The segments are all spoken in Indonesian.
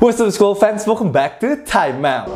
What's up school fans, welcome back to Time Out.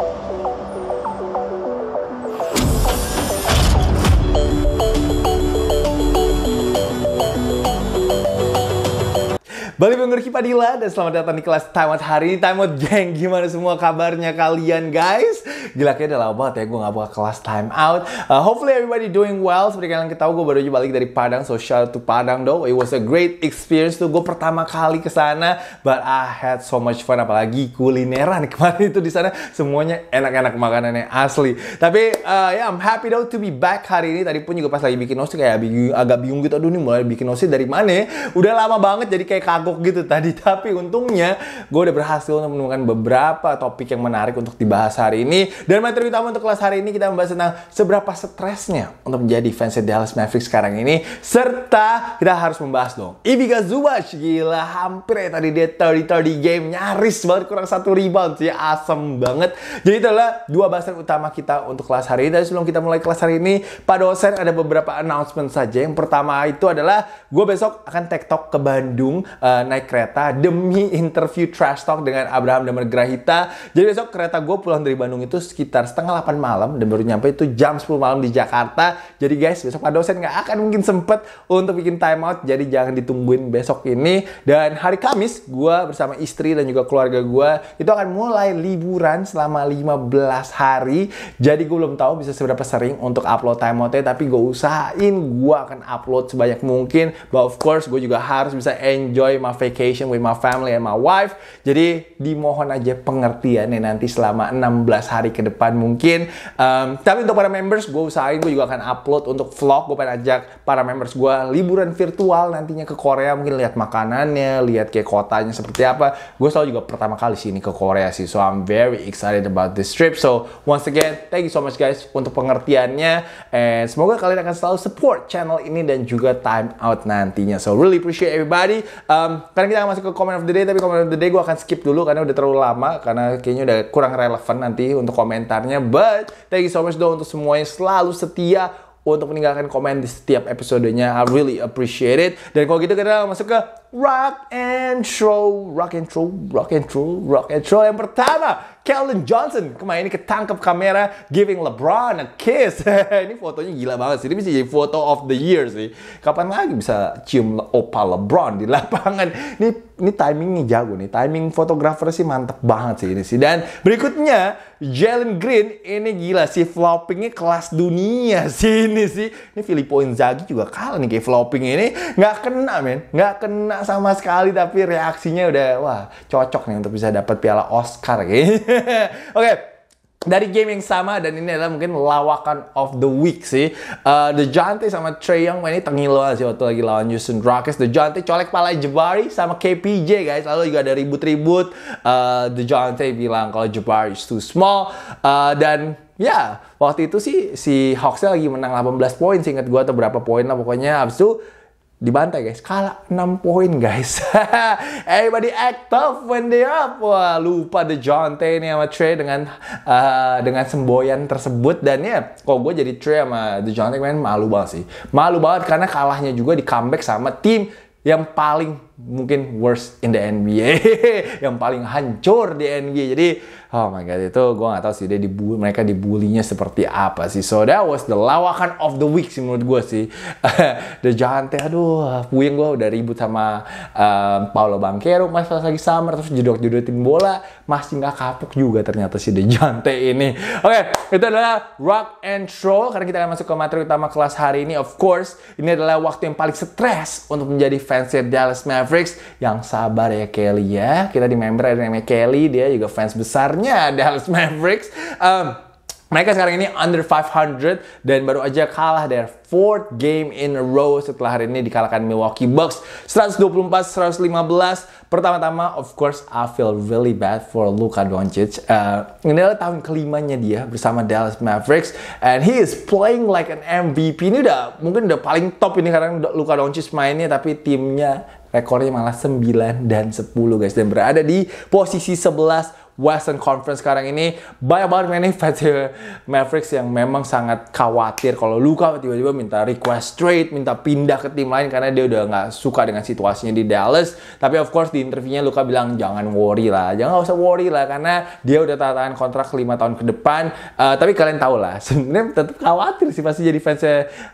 Balik mengerti Padilla dan selamat datang di kelas Time Out hari ini Time Out geng gimana semua kabarnya kalian guys Gila kayaknya udah lama banget ya gue gak buka kelas time out. Uh, hopefully everybody doing well. Seperti kalian ketahui gue baru aja balik dari Padang. So shout out to Padang though. It was a great experience tuh. Gue pertama kali ke sana. But I had so much fun. Apalagi kulineran kemarin itu di sana. Semuanya enak-enak makanannya asli. Tapi uh, ya yeah, I'm happy though to be back hari ini. Tadi pun juga pas lagi bikin nosi kayak bingung, agak bingung gitu. Aduh ini mulai bikin nosi dari mana ya? Udah lama banget jadi kayak kagok gitu tadi. Tapi untungnya gue udah berhasil menemukan beberapa topik yang menarik untuk dibahas hari ini. Dan materi utama untuk kelas hari ini kita membahas tentang seberapa stresnya untuk menjadi fans Dallas Mavericks sekarang ini. Serta kita harus membahas dong. Ibi Zubac, gila hampir ya tadi dia 30-30 game. Nyaris banget kurang satu rebound sih. Asem banget. Jadi itulah dua bahasan utama kita untuk kelas hari ini. Dan sebelum kita mulai kelas hari ini, Pak dosen ada beberapa announcement saja. Yang pertama itu adalah gue besok akan tektok ke Bandung uh, naik kereta demi interview trash talk dengan Abraham Damar Grahita. Jadi besok kereta gue pulang dari Bandung itu sekitar setengah 8 malam dan baru nyampe itu jam 10 malam di Jakarta. Jadi guys, besok Pak dosen nggak akan mungkin sempet untuk bikin time out. Jadi jangan ditungguin besok ini. Dan hari Kamis, gue bersama istri dan juga keluarga gue itu akan mulai liburan selama 15 hari. Jadi gue belum tahu bisa seberapa sering untuk upload time timeoutnya. Tapi gue usahain gue akan upload sebanyak mungkin. But of course, gue juga harus bisa enjoy my vacation with my family and my wife. Jadi dimohon aja pengertian nih nanti selama 16 hari ke depan mungkin. Um, tapi untuk para members, gue usahain gue juga akan upload untuk vlog. Gue pengen ajak para members gue liburan virtual nantinya ke Korea. Mungkin lihat makanannya, lihat kayak kotanya seperti apa. Gue selalu juga pertama kali sini ke Korea sih. So I'm very excited about this trip. So once again, thank you so much guys untuk pengertiannya. And semoga kalian akan selalu support channel ini dan juga time out nantinya. So really appreciate everybody. Um, karena kita akan masuk ke comment of the day, tapi comment of the day gue akan skip dulu karena udah terlalu lama. Karena kayaknya udah kurang relevan nanti untuk komentarnya. But thank you so much though untuk semuanya selalu setia untuk meninggalkan komen di setiap episodenya. I really appreciate it. Dan kalau gitu kita masuk ke rock and roll, rock and roll, rock and roll, rock and roll. Yang pertama, Kellen Johnson kemarin ini ketangkep kamera giving LeBron a kiss. ini fotonya gila banget sih. Ini bisa jadi foto of the year sih. Kapan lagi bisa cium opa LeBron di lapangan? Ini ini timingnya jago nih. Timing fotografer sih mantep banget sih ini sih. Dan berikutnya Jalen Green ini gila sih floppingnya kelas dunia sih ini sih. Ini Filippo Inzaghi juga kalah nih kayak flopping ini nggak kena men, nggak kena sama sekali tapi reaksinya udah wah cocok nih untuk bisa dapat piala Oscar Oke. Okay dari game yang sama dan ini adalah mungkin lawakan of the week sih. Uh, the Jante sama Trey Young ini tengil sih waktu lagi lawan Houston Rockets. The Jante colek pala Jabari sama KPJ guys. Lalu juga ada ribut-ribut. Uh, the Jante bilang kalau Jabari is too small uh, dan ya waktu itu sih si Hawksnya lagi menang 18 poin singkat gue atau berapa poin lah pokoknya. Habis itu dibantai guys kalah 6 poin guys everybody act tough when they up wah lupa the John T ini sama Trey dengan uh, dengan semboyan tersebut dan ya kok gue jadi Trey sama the John T main malu banget sih malu banget karena kalahnya juga di comeback sama tim yang paling mungkin worst in the NBA yang paling hancur di NBA jadi oh my god itu gue nggak tahu sih dia dibu mereka dibulinya seperti apa sih so that was the lawakan of the week sih menurut gue sih the Jante aduh puyeng gue udah ribut sama um, eh, Paulo Bangkero mas pas lagi summer terus jodoh tim bola masih nggak kapuk juga ternyata si the Jante ini oke okay, itu adalah rock and roll karena kita akan masuk ke materi utama kelas hari ini of course ini adalah waktu yang paling stres untuk menjadi fans Dallas Mavericks Mavericks yang sabar ya Kelly ya. Kita di member ada namanya Kelly, dia juga fans besarnya Dallas Mavericks. Um, mereka sekarang ini under 500 dan baru aja kalah dari fourth game in a row setelah hari ini dikalahkan Milwaukee Bucks 124-115. Pertama-tama, of course, I feel really bad for Luka Doncic. Uh, ini adalah tahun kelimanya dia bersama Dallas Mavericks and he is playing like an MVP. Ini udah mungkin udah paling top ini karena Luka Doncic mainnya tapi timnya rekornya malah 9 dan 10 guys dan berada di posisi 11 Western Conference sekarang ini banyak banget many fans Mavericks yang memang sangat khawatir kalau Luka tiba-tiba minta request trade, minta pindah ke tim lain karena dia udah nggak suka dengan situasinya di Dallas. Tapi of course di interviewnya Luka bilang jangan worry lah, jangan usah worry lah karena dia udah tatakan kontrak lima tahun ke depan. Uh, tapi kalian tau lah, sebenarnya tetap khawatir sih pasti jadi fans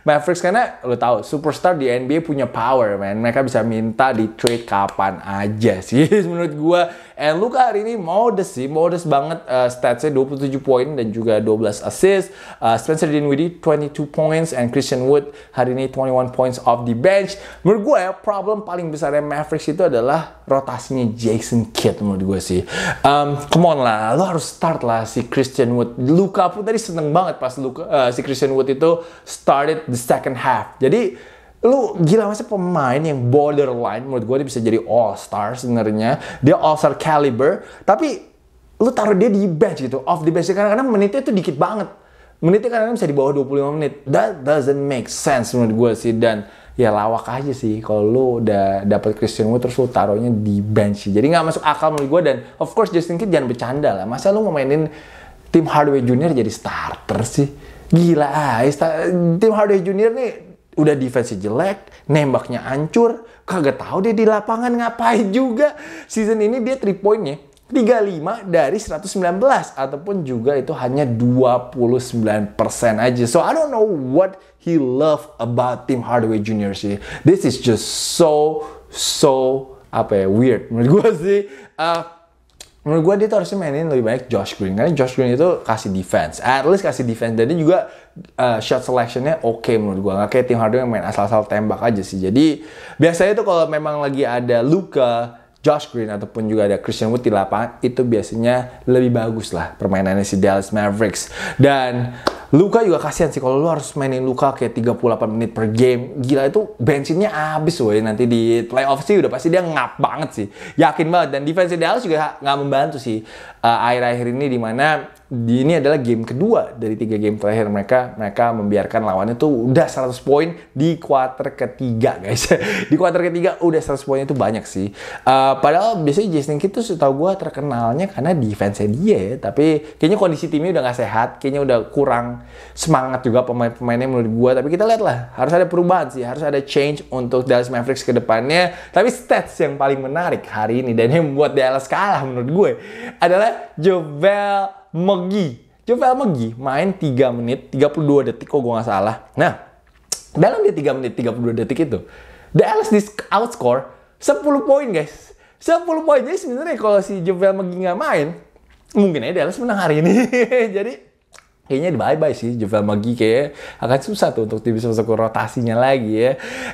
Mavericks karena lo tau superstar di NBA punya power man, mereka bisa minta di trade kapan aja sih menurut gua. And Luka hari ini modest sih, modest banget uh, statsnya 27 poin dan juga 12 assist. Uh, eh, Spencer Dinwiddie 22 points and Christian Wood hari ini 21 points off the bench. Menurut gue ya, problem paling besar yang Mavericks itu adalah rotasinya Jason Kidd menurut gue sih. Um, come on lah, lo harus start lah si Christian Wood. Luka pun tadi seneng banget pas Luka, uh, si Christian Wood itu started the second half. Jadi lu gila masa pemain yang borderline menurut gue dia bisa jadi all star sebenarnya dia all star caliber tapi lu taruh dia di bench gitu off the bench karena kadang menitnya itu dikit banget menitnya kadang-kadang bisa di bawah 25 menit that doesn't make sense menurut gue sih dan ya lawak aja sih kalau lu udah dapet Christian Wood terus lu taruhnya di bench sih jadi nggak masuk akal menurut gue dan of course Justin Kidd jangan bercanda lah masa lu mau mainin tim Hardaway Junior jadi starter sih gila ah tim Hardaway Junior nih udah defense jelek, nembaknya hancur, kagak tahu dia di lapangan ngapain juga. Season ini dia 3 poinnya 35 dari 119 ataupun juga itu hanya 29% aja. So I don't know what he love about Tim Hardaway Jr. sih. This is just so so apa ya weird menurut gue sih. Uh, menurut gue dia tuh harusnya mainin lebih banyak Josh Green karena Josh Green itu kasih defense at least kasih defense dan dia juga uh, shot selectionnya oke okay menurut gue nggak kayak tim Harden yang main asal-asal tembak aja sih jadi biasanya tuh kalau memang lagi ada Luka Josh Green ataupun juga ada Christian Wood di lapangan itu biasanya lebih bagus lah permainannya si Dallas Mavericks dan Luka juga kasihan sih kalau lu harus mainin Luka kayak 38 menit per game. Gila itu bensinnya habis woi nanti di playoff sih udah pasti dia ngap banget sih. Yakin banget dan defense Dallas juga nggak membantu sih eh, akhir-akhir uh, akhir -akhir ini dimana ini adalah game kedua dari tiga game terakhir mereka mereka membiarkan lawannya tuh udah 100 poin di kuarter ketiga guys di kuarter ketiga udah 100 poinnya itu banyak sih uh, padahal biasanya Jason Kidd tuh setahu gue terkenalnya karena defense-nya dia ya tapi kayaknya kondisi timnya udah gak sehat kayaknya udah kurang semangat juga pemain-pemainnya menurut gue tapi kita lihatlah, harus ada perubahan sih harus ada change untuk Dallas Mavericks ke depannya tapi stats yang paling menarik hari ini dan yang membuat Dallas kalah menurut gue adalah Jovel Megi. Jovel Megi main 3 menit 32 detik kok gue gak salah. Nah, dalam dia 3 menit 32 detik itu, Dallas di outscore 10 poin guys. 10 poin. Jadi sebenarnya kalau si Jovel Megi nggak main, mungkin aja Dallas menang hari ini. Jadi kayaknya di bye bye sih Javel McGee kayak akan susah tuh untuk bisa masuk ke rotasinya lagi ya.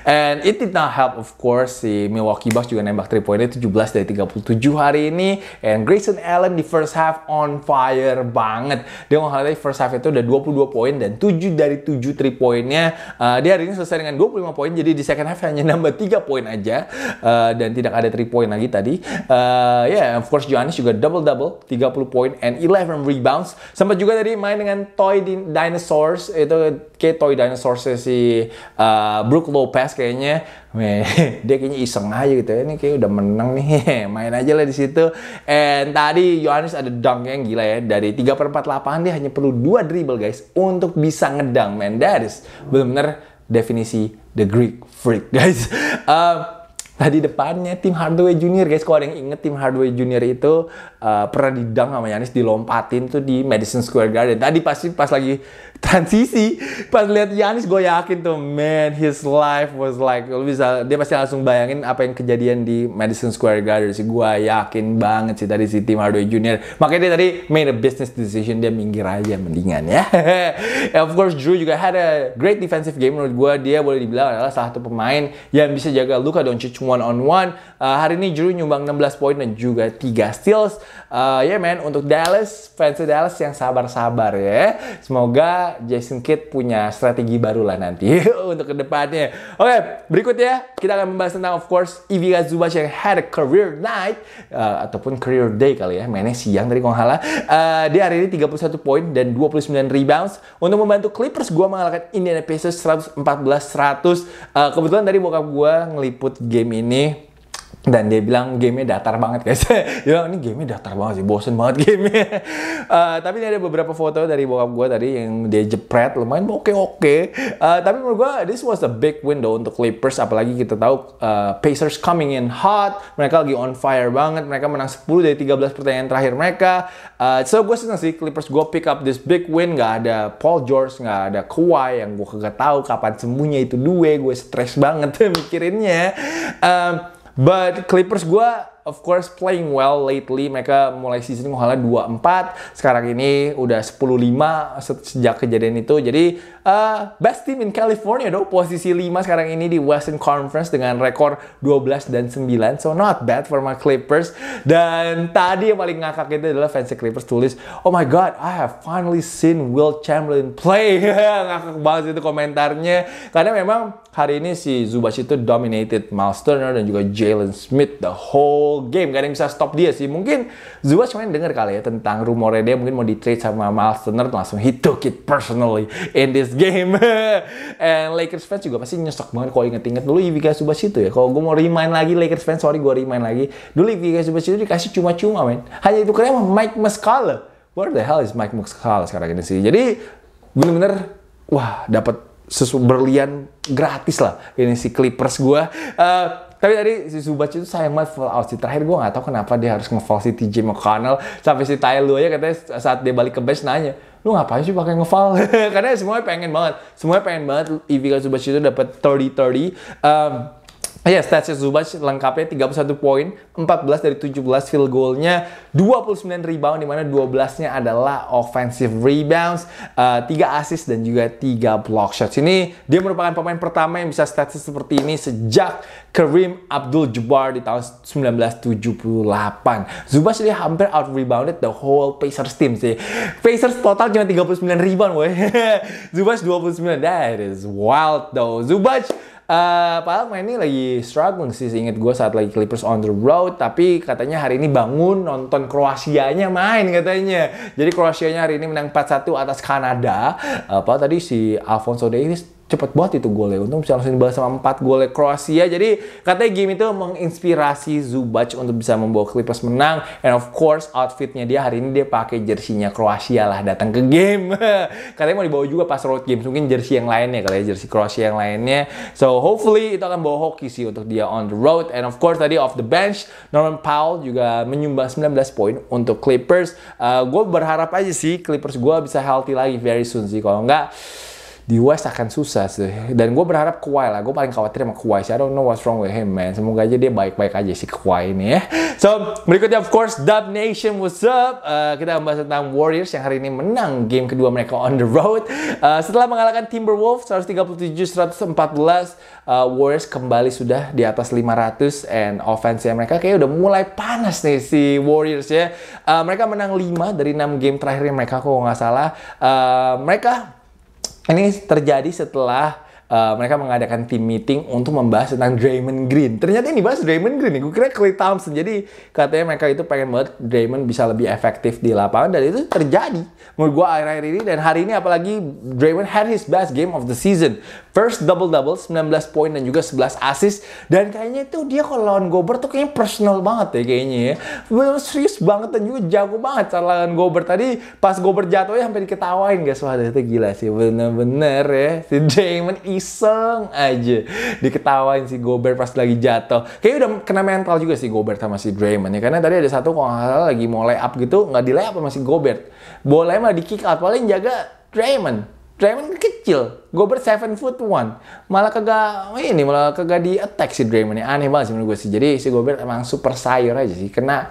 And it did not help of course si Milwaukee Bucks juga nembak 3 poinnya 17 dari 37 hari ini and Grayson Allen di first half on fire banget. Dia nge-highlight first half itu udah 22 poin dan 7 dari 7 3 poinnya uh, dia hari ini selesai dengan 25 poin jadi di second half hanya nambah 3 poin aja uh, dan tidak ada 3 poin lagi tadi. Uh, ya yeah, of course Giannis juga double double 30 poin and 11 rebounds. Sempat juga tadi main dengan toy Toy Dinosaurs itu kayak Toy Dinosaurs si uh, Brook Lopez kayaknya dia kayaknya iseng aja gitu ya. Ini kayak udah menang nih. Main aja lah di situ. And tadi Yohanes ada dunk yang gila ya. Dari 3 per 4 lapangan dia hanya perlu dua dribble guys. Untuk bisa ngedang man. That is bener-bener definisi the Greek freak guys. Uh, tadi nah, depannya tim Hardaway Junior guys, kalau ada yang inget tim Hardaway Junior itu uh, pernah didang sama Yanis dilompatin tuh di Madison Square Garden. Tadi pasti pas lagi transisi, pas lihat Yanis gue yakin tuh man his life was like lu bisa dia pasti langsung bayangin apa yang kejadian di Madison Square Garden sih. Gue yakin banget sih tadi si tim Hardaway Junior. Makanya dia tadi made a business decision dia minggir aja mendingan ya. of course Drew juga had a great defensive game menurut gue dia boleh dibilang adalah salah satu pemain yang bisa jaga Luka Doncic one on one. Uh, hari ini Drew nyumbang 16 poin dan juga 3 steals. Uh, ya yeah, man, untuk Dallas, fans Dallas yang sabar-sabar ya. Semoga Jason Kidd punya strategi baru lah nanti untuk kedepannya. Oke, okay, berikutnya kita akan membahas tentang of course Ivica Zubac yang had a career night uh, ataupun career day kali ya. Mainnya siang dari kalau salah. Uh, dia hari ini 31 poin dan 29 rebounds untuk membantu Clippers gue mengalahkan Indiana Pacers 114-100. Uh, kebetulan dari bokap gue ngeliput game ini dan dia bilang gamenya datar banget guys Dia bilang ini gamenya datar banget sih bosen banget gamenya uh, tapi ini ada beberapa foto dari bokap gue tadi yang dia jepret lumayan oke okay, oke okay. uh, tapi menurut gue this was the big window untuk Clippers apalagi kita tahu uh, Pacers coming in hot mereka lagi on fire banget mereka menang 10 dari 13 pertandingan terakhir mereka uh, so gue seneng sih Clippers gue pick up this big win gak ada Paul George gak ada Kawhi yang gue kagak tahu kapan semuanya itu dua gue stress banget mikirinnya um, But Clippers gue of course playing well lately. Mereka mulai season ngohalnya 2-4, sekarang ini udah 10-5 sejak kejadian itu. Jadi uh, best team in California dong, posisi 5 sekarang ini di Western Conference dengan rekor 12 dan 9. So not bad for my Clippers. Dan tadi yang paling ngakak itu adalah fans Clippers tulis, "Oh my god, I have finally seen Will Chamberlain play." ngakak banget itu komentarnya. Karena memang hari ini si Zubac itu dominated Miles Turner dan juga Jalen Smith the whole game. Gak ada yang bisa stop dia sih. Mungkin Zua kemarin dengar kali ya tentang rumornya dia mungkin mau di trade sama Miles Turner langsung he took it personally in this game. And Lakers fans juga pasti nyesek banget kalau inget-inget dulu Ivica Subas itu ya. Kalau gue mau remind lagi Lakers fans, sorry gue remind lagi. Dulu Ivica Subas itu dikasih cuma-cuma men. Hanya itu karena Mike Muscala. Where the hell is Mike Muscala sekarang ini sih? Jadi bener-bener wah dapat sesu berlian gratis lah ini si Clippers gue. Uh, tapi tadi si Subac itu sayang banget full out. Si terakhir gue gak tau kenapa dia harus ngefoul si TJ McConnell. Sampai si Ty Lue aja katanya saat dia balik ke base nanya, lu ngapain sih pakai ngefoul? Karena semuanya pengen banget. Semuanya pengen banget Ivica Subac itu dapat 30-30. Um, Oh ya, yes, statsnya Zubac lengkapnya 31 poin, 14 dari 17 field goal-nya, 29 rebound di mana 12-nya adalah offensive rebounds, uh, eh, 3 assist dan juga 3 block shots. Ini dia merupakan pemain pertama yang bisa statsnya seperti ini sejak Kareem Abdul Jabbar di tahun 1978. Zubac dia hampir out rebounded the whole Pacers team sih. Pacers total cuma 39 rebound, woi. Zubac 29. That is wild though. Zubac Uh, eh, padahal main ini lagi struggling sih inget gue saat lagi Clippers on the road tapi katanya hari ini bangun nonton Kroasianya main katanya jadi Kroasianya hari ini menang 4-1 atas Kanada apa eh, tadi si Alfonso Davis cepet banget itu golnya. Untung bisa langsung dibalas sama 4 golnya Kroasia. Jadi katanya game itu menginspirasi Zubac untuk bisa membawa Clippers menang. And of course outfitnya dia hari ini dia pakai jersinya Kroasia lah datang ke game. katanya mau dibawa juga pas road game, Mungkin jersey yang lainnya kali ya, jersey Kroasia yang lainnya. So hopefully itu akan bawa hoki sih untuk dia on the road. And of course tadi off the bench Norman Powell juga menyumbang 19 poin untuk Clippers. Uh, gue berharap aja sih Clippers gue bisa healthy lagi very soon sih. Kalau enggak di West akan susah sih. Dan gue berharap Kawhi lah. Gue paling khawatir sama Kawhi sih. I don't know what's wrong with him, man. Semoga aja dia baik-baik aja si Kawhi ini ya. So, berikutnya of course, Dub Nation, what's up? Uh, kita membahas tentang Warriors yang hari ini menang game kedua mereka on the road. Uh, setelah mengalahkan Timberwolves 137-114, uh, eh, Warriors kembali sudah di atas 500 and offense mereka kayaknya udah mulai panas nih si Warriors ya. Uh, mereka menang 5 dari 6 game terakhirnya mereka kok nggak salah. Uh, mereka ini terjadi setelah Uh, mereka mengadakan team meeting untuk membahas tentang Draymond Green. Ternyata ini bahas Draymond Green nih. Gue kira Clay Thompson. Jadi katanya mereka itu pengen banget Draymond bisa lebih efektif di lapangan. Dan itu terjadi. Menurut gue akhir-akhir ini. Dan hari ini apalagi Draymond had his best game of the season. First double-double, 19 poin dan juga 11 assist. Dan kayaknya itu dia kalau lawan Gobert tuh kayaknya personal banget ya kayaknya ya. Bener serius banget dan juga jago banget cara lawan Gobert. Tadi pas Gobert jatuh ya hampir diketawain guys. Wah itu gila sih bener-bener ya. Si Damon iseng aja. Diketawain si Gobert pas lagi jatuh. Kayaknya udah kena mental juga si Gobert sama si Draymond ya. Karena tadi ada satu kalau nggak salah lagi mau lay up gitu. Nggak di lay up sama si Gobert. Boleh malah di kick out. Paling jaga Draymond Draymond kecil, Gobert seven foot one, Malah kagak ini, malah kagak di attack si Draymond ya. Aneh banget sih menurut gue sih. Jadi si Gobert emang super sayur aja sih. Kena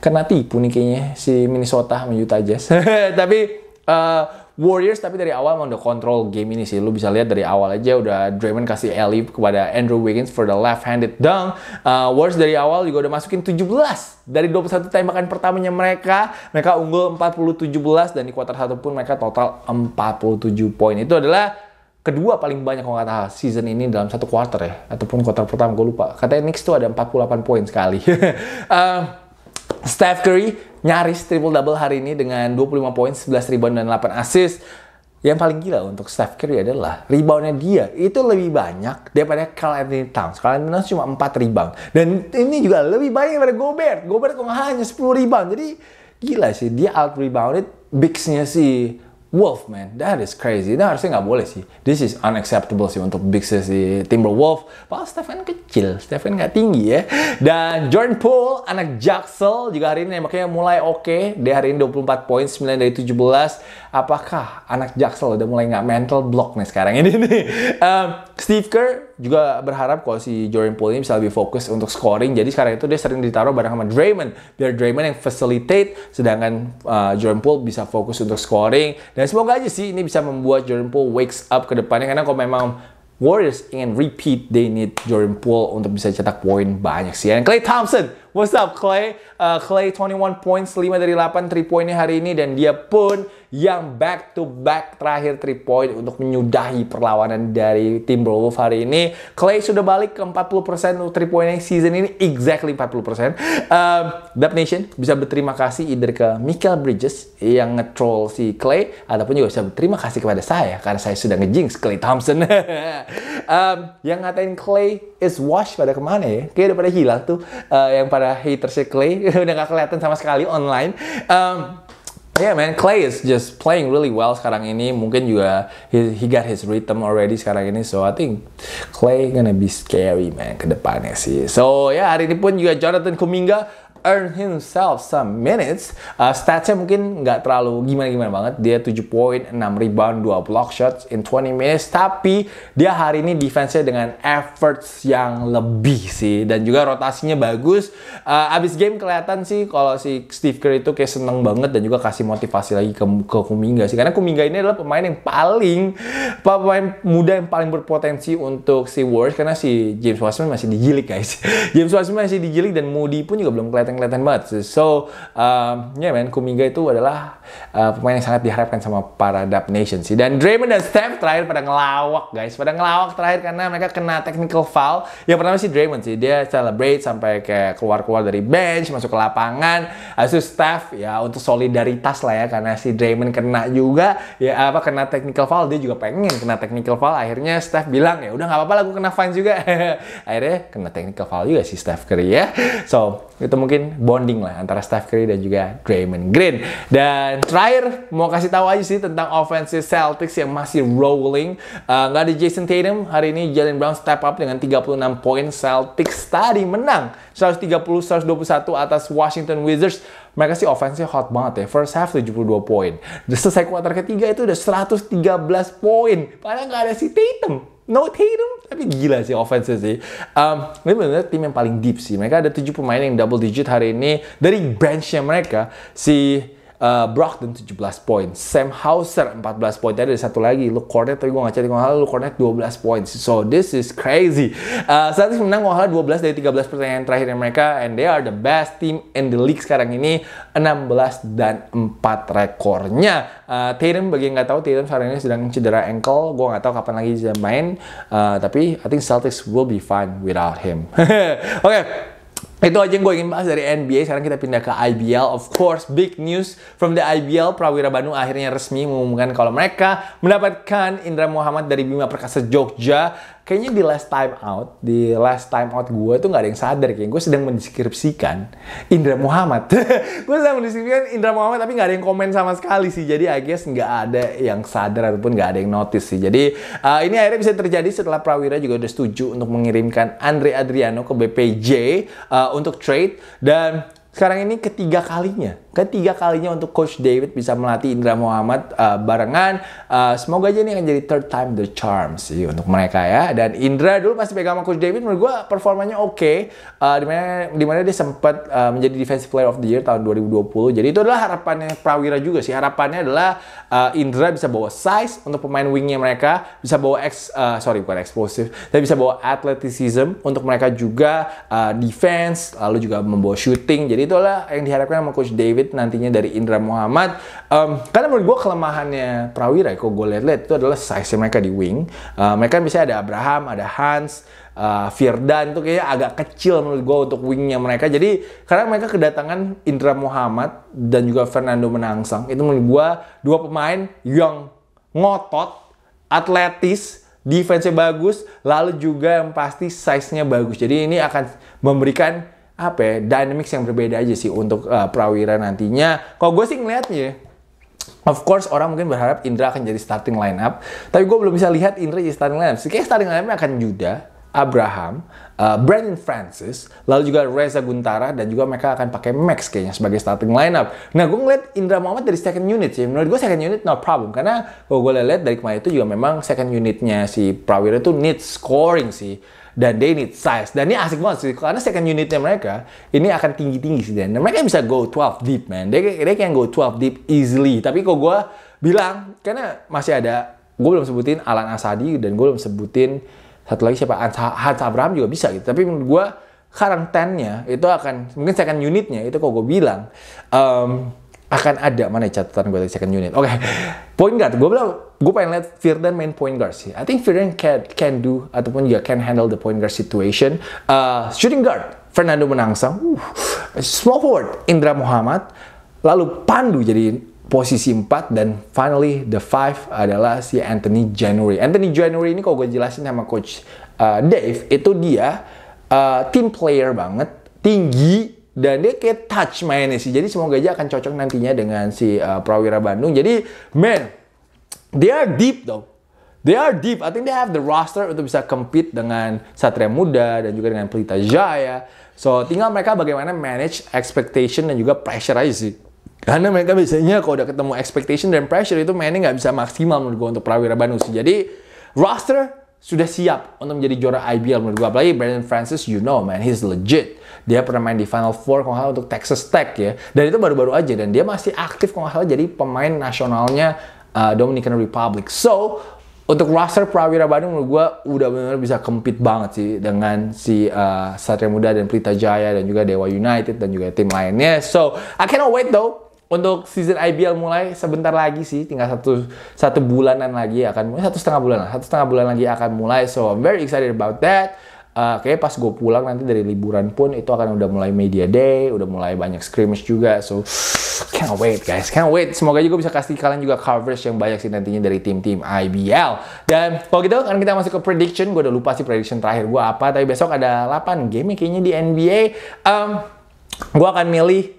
kena tipu nih kayaknya si Minnesota sama Utah Jazz. Tapi uh, Warriors tapi dari awal mau udah kontrol game ini sih. Lu bisa lihat dari awal aja udah Draymond kasih alley kepada Andrew Wiggins for the left-handed dunk. Uh, Warriors dari awal juga udah masukin 17 dari 21 tembakan pertamanya mereka. Mereka unggul 40-17 dan di kuarter satu pun mereka total 47 poin. Itu adalah kedua paling banyak kalau kata season ini dalam satu quarter ya ataupun quarter pertama gue lupa katanya Knicks tuh ada 48 poin sekali uh, Steph Curry nyaris triple double hari ini dengan 25 poin, 11 rebound dan 8 assist. Yang paling gila untuk Steph Curry adalah reboundnya dia itu lebih banyak daripada Carl Anthony Towns. Carl Anthony Towns cuma 4 rebound. Dan ini juga lebih banyak daripada Gobert. Gobert kok hanya 10 rebound. Jadi gila sih, dia out-rebounded bigsnya sih. Wolf man, that is crazy. Nah harusnya nggak boleh sih. This is unacceptable sih untuk big size si Timberwolf. Pak Stephen kecil, Stephen nggak tinggi ya. Dan Jordan Poole, anak Jaxel juga hari ini makanya mulai oke. Okay. Dia hari ini 24 poin, 9 dari 17. Apakah anak Jaxel udah mulai nggak mental block nih sekarang ini nih? Um, Steve Kerr juga berharap kalau si Jordan Poole ini bisa lebih fokus untuk scoring. Jadi sekarang itu dia sering ditaruh bareng sama Draymond. Biar Draymond yang facilitate, sedangkan uh, Jordan Poole bisa fokus untuk scoring. Dan dan semoga aja sih ini bisa membuat Jordan Poole wakes up ke depannya karena kalau memang Warriors ingin repeat, they need Jordan Poole untuk bisa cetak poin banyak sih. Dan Clay Thompson What's up Clay? Uh, Clay 21 points, 5 dari 8 3 poinnya hari ini dan dia pun yang back to back terakhir 3 point untuk menyudahi perlawanan dari tim Wolves hari ini. Clay sudah balik ke 40% untuk 3 poinnya season ini exactly 40%. Um, Dub Nation bisa berterima kasih either ke Michael Bridges yang nge-troll si Clay ataupun juga bisa berterima kasih kepada saya karena saya sudah ngejinx Clay Thompson. um, yang ngatain Clay is washed pada kemana ya? Kayaknya udah pada hilang tuh uh, yang pada para haters ya, Clay udah gak kelihatan sama sekali online. Um, Yeah man, Clay is just playing really well sekarang ini. Mungkin juga he, he got his rhythm already sekarang ini. So I think Clay gonna be scary man ke depannya sih. So ya yeah, hari ini pun juga Jonathan Kuminga earn himself some minutes. Uh, statsnya mungkin nggak terlalu gimana-gimana banget. Dia 7 poin, 6 rebound, 2 block shots in 20 minutes. Tapi dia hari ini defense-nya dengan efforts yang lebih sih. Dan juga rotasinya bagus. Uh, abis game kelihatan sih kalau si Steve Kerr itu kayak seneng banget dan juga kasih motivasi lagi ke, ke Kuminga sih. Karena Kuminga ini adalah pemain yang paling pemain muda yang paling berpotensi untuk si Warriors karena si James Wiseman masih dijilik guys. James Wiseman masih dijilik dan Moody pun juga belum kelihatan kelihatan banget. So, um, ya yeah, man, Kuminga itu adalah uh, pemain yang sangat diharapkan sama para Dub Nation sih. Dan Draymond dan Steph terakhir pada ngelawak guys, pada ngelawak terakhir karena mereka kena technical foul. Yang pertama sih Draymond sih, dia celebrate sampai kayak keluar-keluar dari bench, masuk ke lapangan. Habis itu Steph ya untuk solidaritas lah ya karena si Draymond kena juga ya apa kena technical foul dia juga pengen kena technical foul. Akhirnya Steph bilang ya udah gak apa-apa lah gue kena fine juga. akhirnya kena technical foul juga si Steph Curry ya. So itu mungkin bonding lah antara Steph Curry dan juga Draymond Green. Dan terakhir mau kasih tahu aja sih tentang offensive Celtics yang masih rolling. Eh, nggak uh, ada Jason Tatum hari ini Jalen Brown step up dengan 36 poin Celtics tadi menang 130-121 atas Washington Wizards. Mereka sih offense hot banget ya. First half 72 poin. Selesai kuarter ketiga itu udah 113 poin. Padahal nggak ada si Tatum. No Tatum, tapi gila sih offense sih. Um, ini benar tim yang paling deep sih. Mereka ada tujuh pemain yang double digit hari ini dari benchnya mereka. Si Uh, Brockton 17 poin, Sam Hauser 14 poin. Tadi ada satu lagi, Luke Cornet tapi gue gak cari Kohala, Luke Cornet 12 poin. So this is crazy. Uh, Celtics menang Kohala 12 dari 13 pertanyaan terakhir mereka and they are the best team in the league sekarang ini 16 dan 4 rekornya. Uh, Tatum bagi yang nggak tahu Tatum sekarang ini sedang cedera ankle, gue nggak tahu kapan lagi dia main. Uh, tapi I think Celtics will be fine without him. Oke. okay. Itu aja yang gue ingin bahas dari NBA. Sekarang kita pindah ke IBL. Of course, big news from the IBL. Prawira Bandung akhirnya resmi mengumumkan kalau mereka mendapatkan Indra Muhammad dari Bima Perkasa Jogja kayaknya di last time out, di last time out gue tuh gak ada yang sadar kayak gue sedang mendeskripsikan Indra Muhammad. gue sedang mendeskripsikan Indra Muhammad tapi gak ada yang komen sama sekali sih. Jadi I guess nggak ada yang sadar ataupun gak ada yang notice sih. Jadi uh, ini akhirnya bisa terjadi setelah Prawira juga udah setuju untuk mengirimkan Andre Adriano ke BPJ uh, eh, untuk trade dan sekarang ini ketiga kalinya ketiga kalinya untuk Coach David bisa melatih Indra Muhammad uh, eh, barengan. Uh, semoga aja ini akan jadi third time the charm sih untuk mereka ya. Dan Indra dulu pasti pegang sama Coach David menurut gue performanya oke. Okay. Uh, eh, dimana, dimana dia sempat uh, menjadi Defensive Player of the Year tahun 2020. Jadi itu adalah harapannya Prawira juga sih. Harapannya adalah uh, Indra bisa bawa size untuk pemain wingnya mereka. Bisa bawa ex, uh, sorry bukan explosive. Tapi bisa bawa athleticism untuk mereka juga. Uh, defense, lalu juga membawa shooting. Jadi itu adalah yang diharapkan sama Coach David nantinya dari Indra Muhammad. Um, karena menurut gue kelemahannya Prawira, kok gue lihat-lihat itu adalah size mereka di wing. Uh, mereka bisa ada Abraham, ada Hans, uh, Firdan itu kayaknya agak kecil menurut gue untuk wingnya mereka. Jadi karena mereka kedatangan Indra Muhammad dan juga Fernando Menangsang itu menurut gue dua pemain yang ngotot, atletis, defense-nya bagus, lalu juga yang pasti size-nya bagus. Jadi ini akan memberikan apa ya, dynamics yang berbeda aja sih untuk uh, Prawira nantinya. Kalau gue sih ngeliatnya ya, Of course orang mungkin berharap Indra akan jadi starting lineup, tapi gue belum bisa lihat Indra jadi starting lineup. Kayaknya starting lineupnya akan Yuda, Abraham, uh, Brandon Francis, lalu juga Reza Guntara dan juga mereka akan pakai Max kayaknya sebagai starting lineup. Nah, gue ngeliat Indra Muhammad dari second unit sih. Menurut gue second unit no problem karena kalau gue lihat dari kemarin itu juga memang second unitnya si Prawira itu need scoring sih dan they need size dan ini asik banget sih karena second unitnya mereka ini akan tinggi tinggi sih dan mereka bisa go 12 deep man they, they can go 12 deep easily tapi kok gue bilang karena masih ada gue belum sebutin Alan Asadi dan gue belum sebutin satu lagi siapa Hans Abraham juga bisa gitu tapi menurut gue sekarang itu akan mungkin second unitnya itu kok gue bilang um, akan ada mana ya, catatan gue dari second unit. Oke, okay. point guard. Gue bilang, gue pengen lihat Firdan main point guard sih. I think Firdan can, can do, ataupun juga can handle the point guard situation. Uh, shooting guard, Fernando Menangsang. Uh, small forward, Indra Muhammad. Lalu Pandu jadi posisi 4 dan finally the five adalah si Anthony January. Anthony January ini kalau gue jelasin sama coach uh, Dave itu dia uh, team player banget, tinggi, dan dia kayak touch mainnya sih. Jadi semoga aja akan cocok nantinya dengan si uh, Prawira Bandung. Jadi man, they are deep though. They are deep. I think they have the roster untuk bisa compete dengan Satria Muda dan juga dengan Pelita Jaya. So tinggal mereka bagaimana manage expectation dan juga pressure aja sih. Karena mereka biasanya kalau udah ketemu expectation dan pressure itu mainnya nggak bisa maksimal menurut gue untuk Prawira Bandung sih. Jadi roster sudah siap untuk menjadi juara IBL menurut gue. Apalagi Brandon Francis, you know man, he's legit. Dia pernah main di Final Four kalau salah untuk Texas Tech ya. Dan itu baru-baru aja. Dan dia masih aktif kalau salah jadi pemain nasionalnya uh, Dominican Republic. So, untuk roster Prawira Bandung menurut gue udah benar-benar bisa compete banget sih dengan si uh, Satria Muda dan Pelita Jaya dan juga Dewa United dan juga tim lainnya. So, I cannot wait though untuk season IBL mulai sebentar lagi sih, tinggal satu satu bulanan lagi akan mulai satu setengah bulan satu setengah bulan lagi akan mulai. So I'm very excited about that. Uh, pas gue pulang nanti dari liburan pun itu akan udah mulai media day, udah mulai banyak scrimmage juga. So can't wait guys, can't wait. Semoga juga bisa kasih kalian juga coverage yang banyak sih nantinya dari tim-tim IBL. Dan kalau gitu kan kita masuk ke prediction, gue udah lupa sih prediction terakhir gue apa, tapi besok ada 8 game kayaknya di NBA. Um, gue akan milih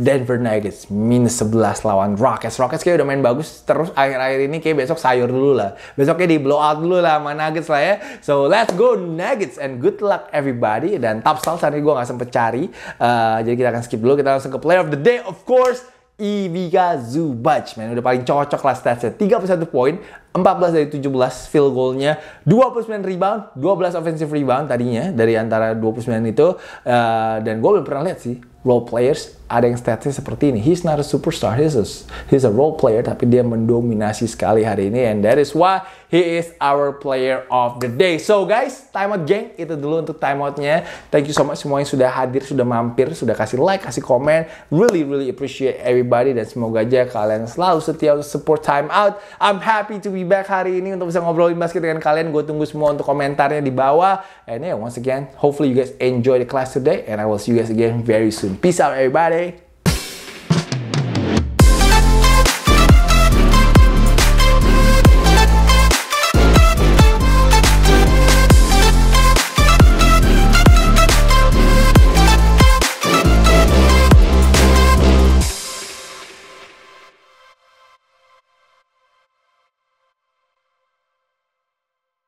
Denver Nuggets minus 11 lawan Rockets. Rockets kayak udah main bagus terus akhir-akhir ini kayak besok sayur dulu lah. Besok kayak di out dulu lah sama Nuggets lah ya. So let's go Nuggets and good luck everybody. Dan top stars hari gue gak sempet cari. Uh, jadi kita akan skip dulu. Kita langsung ke player of the day of course. Ivica Zubac, man. Udah paling cocok lah statsnya. 31 poin, 14 dari 17 field goalnya, 29 rebound, 12 offensive rebound tadinya dari antara 29 itu. Uh, dan gue belum pernah lihat sih role players ada yang statusnya seperti ini. He's not a superstar, he's a, he's a role player, tapi dia mendominasi sekali hari ini, and that is why he is our player of the day. So guys, timeout geng, itu dulu untuk timeoutnya. Thank you so much semua yang sudah hadir, sudah mampir, sudah kasih like, kasih komen. Really, really appreciate everybody dan semoga aja kalian selalu setia untuk support timeout. I'm happy to be back hari ini untuk bisa ngobrolin basket dengan kalian. Gue tunggu semua untuk komentarnya di bawah. And yeah, once again, hopefully you guys enjoy the class today and I will see you guys again very soon. Peace out everybody.